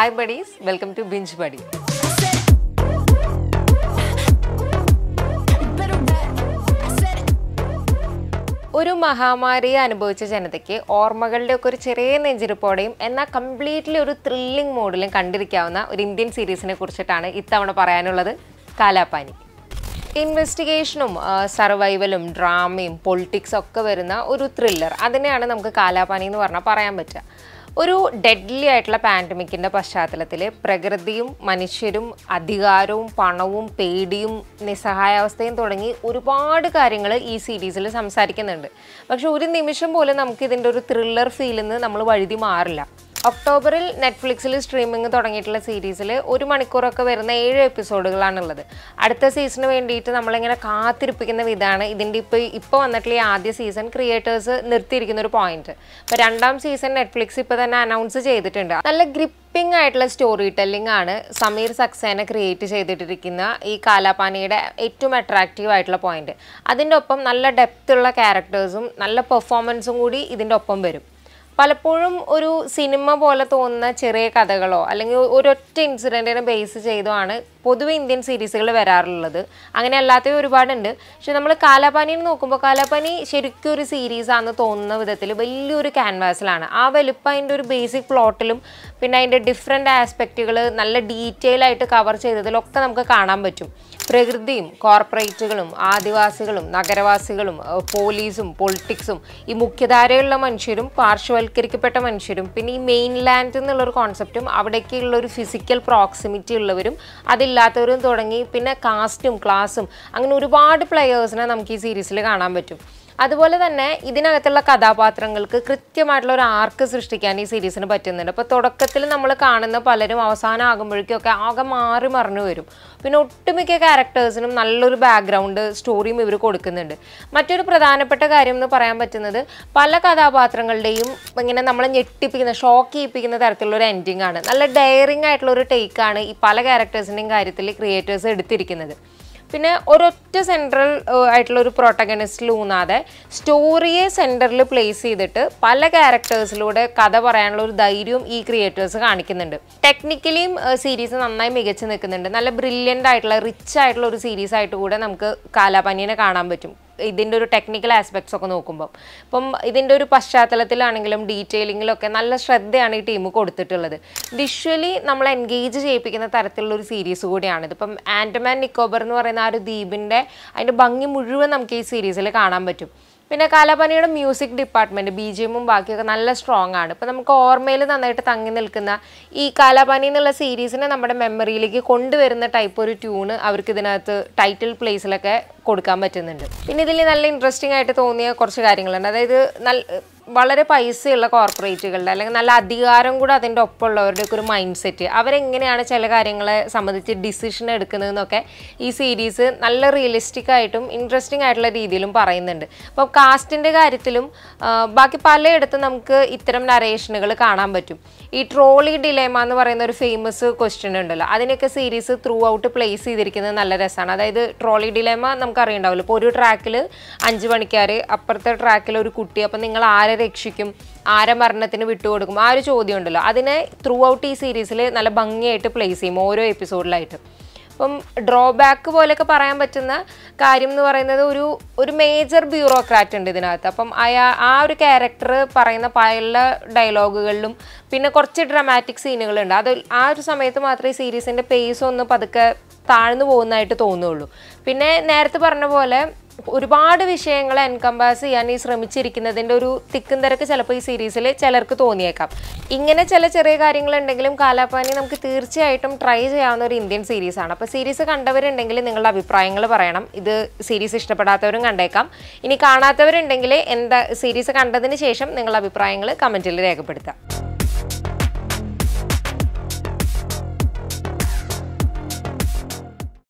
hi buddies welcome to binge buddy ഒരു മഹാമാരിയെ അനുഭവിച്ച ജനതയ്ക്ക് ഓർമ്മകളുടെ ഒക്കെ ഒരു ചെറിയ നെഞ്ചിരിപ്പോടെയും എന്നാൽ കംപ്ലീറ്റ്ലി ഒരു ത്രില്ലിംഗ് മോഡിലും കണ്ടിരിക്കാവുന്ന ഒരു ഇന്ത്യൻ സീരീസിനെ കുറിച്ചിട്ടാണ് ഇത്തവണ പറയാനുള്ളത് കാലാപാനി ഇൻവെസ്റ്റിഗേഷനും സർവൈവലും ഡ്രാമയും പൊളിറ്റിക്സ് ഒക്കെ വരുന്ന ഒരു ത്രില്ലർ അതിനെയാണ് നമുക്ക് കാലാപാനി എന്ന് പറഞ്ഞാൽ പറയാൻ പറ്റുക ഒരു ഡെഡ്ലി ആയിട്ടുള്ള പാൻഡമിക്കിൻ്റെ പശ്ചാത്തലത്തിൽ പ്രകൃതിയും മനുഷ്യരും അധികാരവും പണവും പേടിയും നിസ്സഹായാവസ്ഥയും തുടങ്ങി ഒരുപാട് കാര്യങ്ങൾ ഈ സീരീസിൽ സംസാരിക്കുന്നുണ്ട് പക്ഷെ ഒരു നിമിഷം പോലും നമുക്ക് ഇതിൻ്റെ ഒരു ത്രില്ലർ ഫീലിൽ നിന്ന് നമ്മൾ വഴുതി മാറില്ല ഒക്ടോബറിൽ നെറ്റ്ഫ്ലിക്സിൽ സ്ട്രീമിംഗ് തുടങ്ങിയിട്ടുള്ള സീരീസിൽ ഒരു മണിക്കൂറൊക്കെ വരുന്ന ഏഴ് എപ്പിസോഡുകളാണുള്ളത് അടുത്ത സീസണിന് വേണ്ടിയിട്ട് നമ്മളിങ്ങനെ കാത്തിരിപ്പിക്കുന്ന വിധമാണ് ഇതിൻ്റെ ഇപ്പോൾ ഇപ്പോൾ വന്നിട്ടുള്ള ഈ ആദ്യ സീസൺ ക്രിയേറ്റേഴ്സ് നിർത്തിയിരിക്കുന്ന ഒരു പോയിന്റ് അപ്പോൾ രണ്ടാം സീസൺ നെറ്റ്ഫ്ലിക്സ് ഇപ്പോൾ തന്നെ അനൗൺസ് ചെയ്തിട്ടുണ്ട് നല്ല ഗ്രിപ്പിംഗ് ആയിട്ടുള്ള സ്റ്റോറി ടെല്ലിംഗ് ആണ് സമീർ സക്സേന ക്രിയേറ്റ് ചെയ്തിട്ടിരിക്കുന്ന ഈ കാലാപാനിയുടെ ഏറ്റവും അട്രാക്റ്റീവ് ആയിട്ടുള്ള പോയിന്റ് അതിൻ്റെ ഒപ്പം നല്ല ഡെപ്ത് ഉള്ള ക്യാരക്ടേഴ്സും നല്ല പെർഫോമൻസും കൂടി ഇതിൻ്റെ ഒപ്പം വരും പലപ്പോഴും ഒരു സിനിമ പോലെ തോന്നുന്ന ചെറിയ കഥകളോ അല്ലെങ്കിൽ ഒരൊറ്റ ഇൻസിഡൻറ്റിനെ ബേസ് ചെയ്തോ ആണ് പൊതുവെ ഇന്ത്യൻ സീരീസുകൾ വരാറുള്ളത് അങ്ങനെ അല്ലാത്തവ ഒരുപാടുണ്ട് പക്ഷെ നമ്മൾ കാലാപാനി നോക്കുമ്പോൾ കാലാപാനി ശരിക്കും ഒരു സീരീസാണെന്ന് തോന്നുന്ന വിധത്തിൽ വലിയൊരു ക്യാൻവാസിലാണ് ആ വലുപ്പം അതിൻ്റെ ഒരു ബേസിക് പ്ലോട്ടിലും പിന്നെ അതിൻ്റെ ഡിഫറെൻറ്റ് ആസ്പെക്റ്റുകൾ നല്ല ഡീറ്റെയിൽ ആയിട്ട് കവർ ചെയ്തതിലൊക്കെ നമുക്ക് കാണാൻ പറ്റും പ്രകൃതിയും കോർപ്പറേറ്റുകളും ആദിവാസികളും നഗരവാസികളും പോലീസും പൊളിറ്റിക്സും ഈ മുഖ്യധാരയുള്ള മനുഷ്യരും പാർശ്വവൽക്കരിക്കപ്പെട്ട മനുഷ്യരും പിന്നെ ഈ മെയിൻ ലാൻഡ് എന്നുള്ളൊരു കോൺസെപ്റ്റും അവിടേക്കുള്ള ഒരു ഫിസിക്കൽ പ്രോക്സിമിറ്റി ഉള്ളവരും അതില്ലാത്തവരും തുടങ്ങി പിന്നെ കാസ്റ്റും ക്ലാസ്സും അങ്ങനെ ഒരുപാട് പ്ലെയേഴ്സിനെ നമുക്ക് ഈ സീരീസിൽ കാണാൻ പറ്റും അതുപോലെ തന്നെ ഇതിനകത്തുള്ള കഥാപാത്രങ്ങൾക്ക് കൃത്യമായിട്ടുള്ള ഒരു ആർക്ക് സൃഷ്ടിക്കാൻ ഈ സീരീസിന് പറ്റുന്നുണ്ട് അപ്പോൾ തുടക്കത്തിൽ നമ്മൾ കാണുന്ന പലരും അവസാനം ആകുമ്പോഴേക്കൊക്കെ ആകെ മാറി മറിഞ്ഞു വരും പിന്നെ ഒട്ടുമിക്ക ക്യാരക്ടേഴ്സിനും നല്ലൊരു ബാക്ക്ഗ്രൗണ്ട് സ്റ്റോറിയും ഇവർ കൊടുക്കുന്നുണ്ട് മറ്റൊരു പ്രധാനപ്പെട്ട കാര്യം എന്ന് പറയാൻ പറ്റുന്നത് പല കഥാപാത്രങ്ങളുടെയും ഇങ്ങനെ നമ്മളെ ഞെട്ടിപ്പിക്കുന്ന ഷോക്ക് ചെയ്യിപ്പിക്കുന്ന തരത്തിലുള്ള ഒരു എൻഡിങ് ആണ് നല്ല ഡെയറിങ് ആയിട്ടുള്ള ഒരു ടേക്കാണ് ഈ പല ക്യാരക്ടേഴ്സിൻ്റെയും കാര്യത്തിൽ ക്രിയേറ്റേഴ്സ് എടുത്തിരിക്കുന്നത് പിന്നെ ഒരൊറ്റ സെൻട്രൽ ആയിട്ടുള്ള ഒരു പ്രോട്ടഗണിസ്റ്റിൽ ഊന്നാതെ സ്റ്റോറിയെ സെൻറ്ററിൽ പ്ലേസ് ചെയ്തിട്ട് പല ക്യാരക്ടേഴ്സിലൂടെ കഥ പറയാനുള്ള ഒരു ധൈര്യവും ഈ ക്രിയേറ്റേഴ്സ് കാണിക്കുന്നുണ്ട് ടെക്നിക്കലിയും സീരീസ് നന്നായി മികച്ചു നിൽക്കുന്നുണ്ട് നല്ല ബ്രില്യൻ്റ് ആയിട്ടുള്ള റിച്ച് ആയിട്ടുള്ള ഒരു സീരീസ് ആയിട്ട് കൂടെ നമുക്ക് കാലാപനീനെ കാണാൻ പറ്റും ഇതിൻ്റെ ഒരു ടെക്നിക്കൽ ആസ്പെക്ട്സ് ഒക്കെ നോക്കുമ്പം ഇപ്പം ഇതിൻ്റെ ഒരു പശ്ചാത്തലത്തിലാണെങ്കിലും ഡീറ്റെയിലിങ്ങിലൊക്കെ നല്ല ശ്രദ്ധയാണ് ഈ ടീം കൊടുത്തിട്ടുള്ളത് വിഷ്വലി നമ്മൾ എൻഗേജ് ചെയ്യിപ്പിക്കുന്ന തരത്തിലുള്ള ഒരു സീരീസ് കൂടിയാണ് ഇതിപ്പം ആൻഡമാൻ നിക്കോബർ എന്ന് പറയുന്ന ആ ഒരു ദ്വീപിൻ്റെ അതിൻ്റെ ഭംഗി മുഴുവൻ നമുക്ക് ഈ സീരീസിൽ കാണാൻ പറ്റും പിന്നെ കാലാപനിയുടെ മ്യൂസിക് ഡിപ്പാർട്ട്മെൻറ്റ് ബി ജി എമ്മും ബാക്കിയൊക്കെ നല്ല സ്ട്രോങ് ആണ് ഇപ്പോൾ നമുക്ക് ഓർമ്മയിൽ നന്നായിട്ട് തങ്ങി നിൽക്കുന്ന ഈ കാലാപാനി എന്നുള്ള സീരീസിനെ നമ്മുടെ മെമ്മറിയിലേക്ക് കൊണ്ടുവരുന്ന ടൈപ്പ് ഒരു ട്യൂണ് അവർക്ക് ഇതിനകത്ത് ടൈറ്റിൽ പ്ലേസിലൊക്കെ കൊടുക്കാൻ പറ്റുന്നുണ്ട് പിന്നെ ഇതിൽ നല്ല ഇൻട്രസ്റ്റിംഗ് ആയിട്ട് തോന്നിയ കുറച്ച് കാര്യങ്ങളുണ്ട് അതായത് നല്ല വളരെ പൈസയുള്ള കോർപ്പറേറ്റുകളുടെ അല്ലെങ്കിൽ നല്ല അധികാരം കൂടെ അതിൻ്റെ ഒപ്പമുള്ളവരുടെ ഒക്കെ ഒരു മൈൻഡ് സെറ്റ് അവരെങ്ങനെയാണ് ചില കാര്യങ്ങളെ സംബന്ധിച്ച് ഡിസിഷൻ എടുക്കുന്നതെന്നൊക്കെ ഈ സീരീസ് നല്ല റിയലിസ്റ്റിക് ആയിട്ടും ഇൻട്രസ്റ്റിംഗ് ആയിട്ടുള്ള രീതിയിലും പറയുന്നുണ്ട് അപ്പോൾ കാസ്റ്റിൻ്റെ കാര്യത്തിലും ബാക്കി പലയിടത്തും നമുക്ക് ഇത്തരം നരേഷനുകൾ കാണാൻ പറ്റും ഈ ട്രോളി ഡിലേമ എന്ന് പറയുന്ന ഒരു ഫേമസ് ക്വസ്റ്റ്യൻ ഉണ്ടല്ലോ അതിനൊക്കെ സീരീസ് ത്രൂ ഔട്ട് പ്ലേസ് ചെയ്തിരിക്കുന്നത് നല്ല രസമാണ് അതായത് ട്രോളി ഡിലേമ അറിയണ്ടാവില്ല ഇപ്പോൾ ഒരു ട്രാക്കിൽ അഞ്ച് പണിക്കാർ അപ്പുറത്തെ ട്രാക്കിൽ ഒരു കുട്ടി അപ്പം നിങ്ങൾ ആരെ രക്ഷിക്കും ആരെ മരണത്തിന് വിട്ടുകൊടുക്കും ആ ഒരു ചോദ്യം ഉണ്ടല്ലോ അതിനെ ത്രൂ ഔട്ട് ഈ സീരീസിൽ നല്ല ഭംഗിയായിട്ട് പ്ലേസ് ചെയ്യും ഓരോ എപ്പിസോഡിലായിട്ട് അപ്പം ഡ്രോബാക്ക് പോലെയൊക്കെ പറയാൻ പറ്റുന്ന കാര്യം എന്ന് പറയുന്നത് ഒരു ഒരു മേജർ ബ്യൂറോക്രാറ്റ് ഉണ്ട് ഇതിനകത്ത് അപ്പം അയാ ആ ഒരു ക്യാരക്ടർ പറയുന്ന പല ഡയലോഗുകളിലും പിന്നെ കുറച്ച് ഡ്രമാറ്റിക് സീനുകളുണ്ട് അത് ആ ഒരു സമയത്ത് മാത്രമേ സീരീസിൻ്റെ പേസ് ഒന്ന് പതുക്കെ താഴ്ന്നു പോകുന്നതായിട്ട് തോന്നുകയുള്ളൂ പിന്നെ നേരത്തെ പറഞ്ഞ പോലെ ഒരുപാട് വിഷയങ്ങളെ എൻകമ്പാസ് ചെയ്യാൻ ഈ ശ്രമിച്ചിരിക്കുന്നതിൻ്റെ ഒരു തിക്കും തിരക്ക് ചിലപ്പോൾ ഈ സീരീസിൽ ചിലർക്ക് തോന്നിയേക്കാം ഇങ്ങനെ ചില ചെറിയ കാര്യങ്ങളുണ്ടെങ്കിലും കാലാപ്പാനി നമുക്ക് തീർച്ചയായിട്ടും ട്രൈ ചെയ്യാവുന്ന ഒരു ഇന്ത്യൻ സീരീസാണ് അപ്പോൾ സീരീസ് കണ്ടവരുണ്ടെങ്കിൽ നിങ്ങളുടെ അഭിപ്രായങ്ങൾ പറയണം ഇത് സീരീസ് ഇഷ്ടപ്പെടാത്തവരും കണ്ടേക്കാം ഇനി കാണാത്തവരുണ്ടെങ്കിൽ എന്താ സീരീസ് കണ്ടതിന് ശേഷം നിങ്ങളുടെ അഭിപ്രായങ്ങൾ കമൻറ്റിൽ രേഖപ്പെടുത്താം